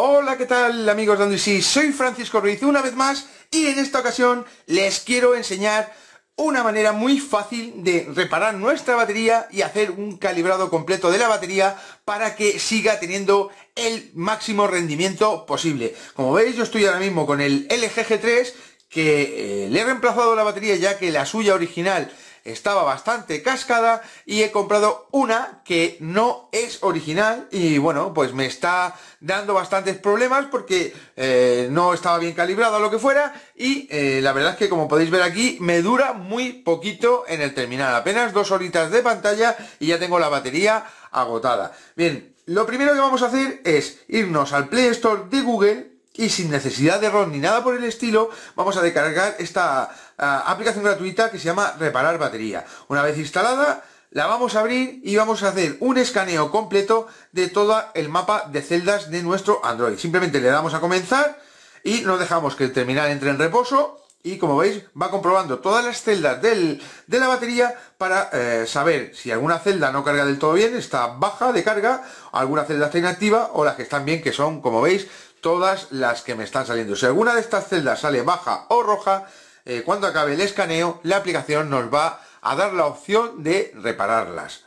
Hola, ¿qué tal amigos de Si, Soy Francisco Ruiz una vez más y en esta ocasión les quiero enseñar una manera muy fácil de reparar nuestra batería y hacer un calibrado completo de la batería para que siga teniendo el máximo rendimiento posible. Como veis yo estoy ahora mismo con el lgg 3 que eh, le he reemplazado la batería ya que la suya original estaba bastante cascada y he comprado una que no es original y bueno, pues me está dando bastantes problemas porque eh, no estaba bien calibrado lo que fuera y eh, la verdad es que como podéis ver aquí me dura muy poquito en el terminal, apenas dos horitas de pantalla y ya tengo la batería agotada. Bien, lo primero que vamos a hacer es irnos al Play Store de Google y sin necesidad de error ni nada por el estilo, vamos a descargar esta ah, aplicación gratuita que se llama Reparar Batería. Una vez instalada, la vamos a abrir y vamos a hacer un escaneo completo de todo el mapa de celdas de nuestro Android. Simplemente le damos a comenzar y nos dejamos que el terminal entre en reposo y como veis va comprobando todas las celdas de la batería para eh, saber si alguna celda no carga del todo bien, está baja de carga, alguna celda está inactiva o las que están bien que son como veis todas las que me están saliendo. Si alguna de estas celdas sale baja o roja, eh, cuando acabe el escaneo, la aplicación nos va a dar la opción de repararlas.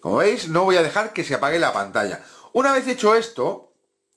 Como veis, no voy a dejar que se apague la pantalla. Una vez hecho esto,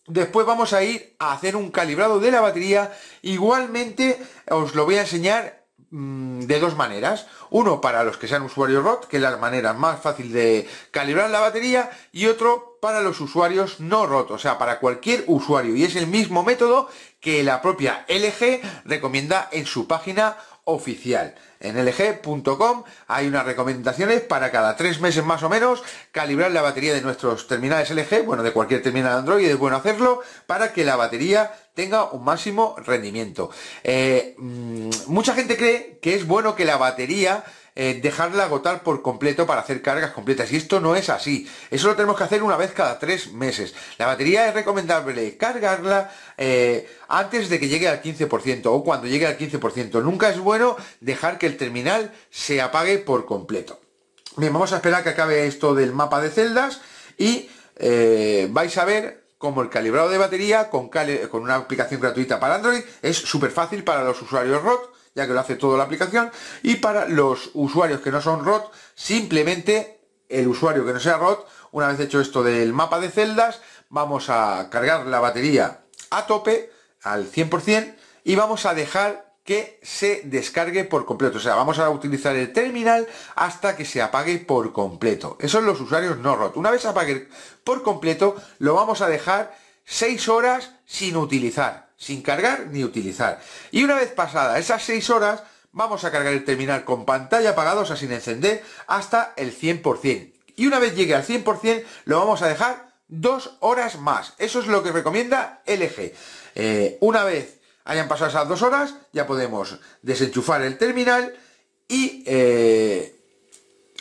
Después vamos a ir a hacer un calibrado de la batería. Igualmente os lo voy a enseñar mm, de dos maneras. Uno para los que sean usuarios ROT, que es la manera más fácil de calibrar la batería. Y otro para los usuarios no rotos, o sea, para cualquier usuario. Y es el mismo método que la propia LG recomienda en su página oficial. En lg.com hay unas recomendaciones para cada tres meses más o menos calibrar la batería de nuestros terminales LG, bueno, de cualquier terminal Android es bueno hacerlo para que la batería tenga un máximo rendimiento. Eh, mm, mucha gente cree que es bueno que la batería eh, dejarla agotar por completo para hacer cargas completas. Y esto no es así. Eso lo tenemos que hacer una vez cada tres meses. La batería es recomendable cargarla eh, antes de que llegue al 15% o cuando llegue al 15%. Nunca es bueno dejar que el terminal se apague por completo. Bien, vamos a esperar que acabe esto del mapa de celdas y eh, vais a ver como el calibrado de batería con, con una aplicación gratuita para Android es súper fácil para los usuarios ROT ya que lo hace toda la aplicación. Y para los usuarios que no son ROT, simplemente el usuario que no sea ROT, una vez hecho esto del mapa de celdas, vamos a cargar la batería a tope, al 100%, y vamos a dejar que se descargue por completo. O sea, vamos a utilizar el terminal hasta que se apague por completo. Eso son los usuarios no ROT. Una vez apague por completo, lo vamos a dejar 6 horas sin utilizar sin cargar ni utilizar. Y una vez pasadas esas 6 horas, vamos a cargar el terminal con pantalla apagada, o sea, sin encender, hasta el 100%. Y una vez llegue al 100%, lo vamos a dejar 2 horas más. Eso es lo que recomienda LG. Eh, una vez hayan pasado esas 2 horas, ya podemos desenchufar el terminal y... Eh,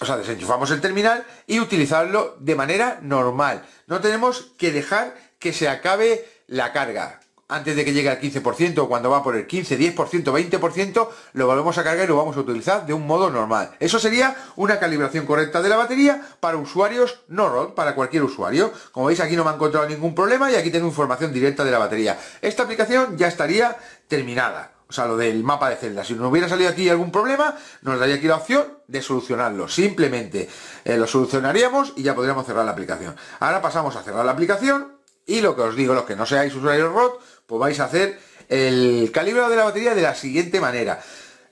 o sea, desenchufamos el terminal y utilizarlo de manera normal. No tenemos que dejar que se acabe la carga antes de que llegue al 15%, cuando va por el 15, 10%, 20%, lo volvemos a cargar y lo vamos a utilizar de un modo normal. Eso sería una calibración correcta de la batería para usuarios no ROD, para cualquier usuario. Como veis aquí no me ha encontrado ningún problema y aquí tengo información directa de la batería. Esta aplicación ya estaría terminada. O sea, lo del mapa de celdas. Si nos hubiera salido aquí algún problema, nos daría aquí la opción de solucionarlo. Simplemente eh, lo solucionaríamos y ya podríamos cerrar la aplicación. Ahora pasamos a cerrar la aplicación y lo que os digo, los que no seáis usuarios ROT, pues vais a hacer el calibrado de la batería de la siguiente manera.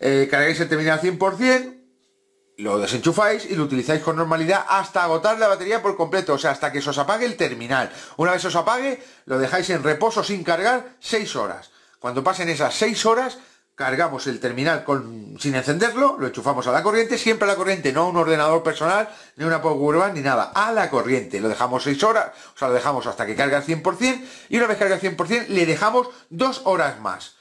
Eh, cargáis el terminal 100%, lo desenchufáis y lo utilizáis con normalidad hasta agotar la batería por completo, o sea, hasta que se os apague el terminal. Una vez os apague, lo dejáis en reposo sin cargar 6 horas. Cuando pasen esas 6 horas, cargamos el terminal sin encenderlo, lo enchufamos a la corriente, siempre a la corriente, no a un ordenador personal, ni una powerbank, ni nada, a la corriente. Lo dejamos 6 horas, o sea, lo dejamos hasta que cargue al 100%, y una vez carga al 100%, le dejamos 2 horas más.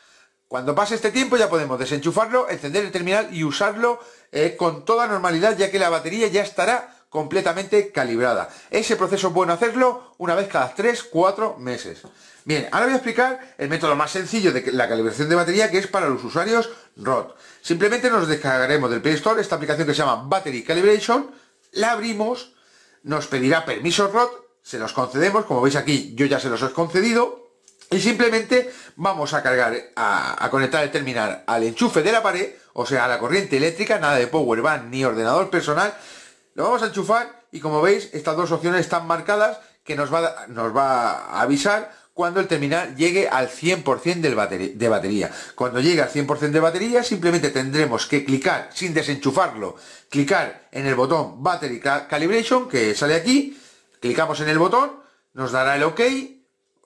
Cuando pase este tiempo ya podemos desenchufarlo, encender el terminal y usarlo eh, con toda normalidad, ya que la batería ya estará completamente calibrada. Ese proceso es bueno hacerlo una vez cada 3-4 meses. Bien, ahora voy a explicar el método más sencillo de la calibración de batería que es para los usuarios ROT. Simplemente nos descargaremos del Play Store esta aplicación que se llama Battery Calibration, la abrimos, nos pedirá permisos ROT, se los concedemos, como veis aquí yo ya se los he concedido, y simplemente vamos a cargar, a, conectar el terminal al enchufe de la pared, o sea, a la corriente eléctrica, nada de power bank ni ordenador personal, lo vamos a enchufar y como veis, estas dos opciones están marcadas que nos va, nos va a avisar cuando el terminal llegue al 100% de batería. Cuando llegue al 100% de batería simplemente tendremos que clicar sin desenchufarlo, clicar en el botón Battery Calibration que sale aquí, clicamos en el botón, nos dará el OK,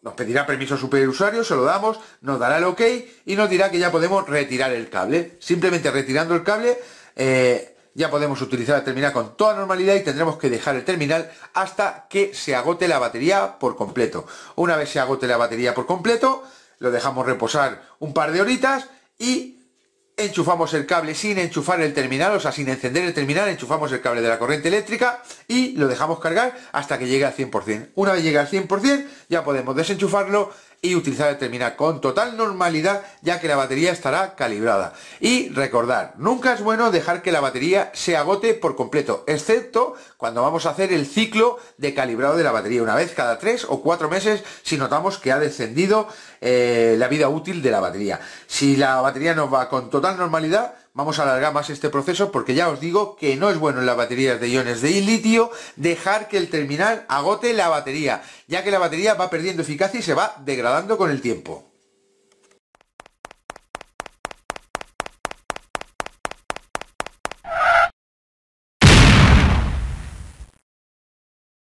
nos pedirá permiso superusuario, se lo damos, nos dará el OK y nos dirá que ya podemos retirar el cable. Simplemente retirando el cable eh, ya podemos utilizar el terminal con toda normalidad y tendremos que dejar el terminal hasta que se agote la batería por completo. Una vez se agote la batería por completo, lo dejamos reposar un par de horitas y enchufamos el cable sin enchufar el terminal, o sea, sin encender el terminal, enchufamos el cable de la corriente eléctrica y lo dejamos cargar hasta que llegue al 100%. Una vez llegue al 100%, ya podemos desenchufarlo y utilizar el terminal con total normalidad ya que la batería estará calibrada. Y recordar, nunca es bueno dejar que la batería se agote por completo, excepto cuando vamos a hacer el ciclo de calibrado de la batería, una vez cada tres o cuatro meses si notamos que ha descendido eh, la vida útil de la batería. Si la batería nos va con total normalidad, vamos a alargar más este proceso porque ya os digo que no es bueno en las baterías de iones de litio dejar que el terminal agote la batería, ya que la batería va perdiendo eficacia y se va degradando con el tiempo.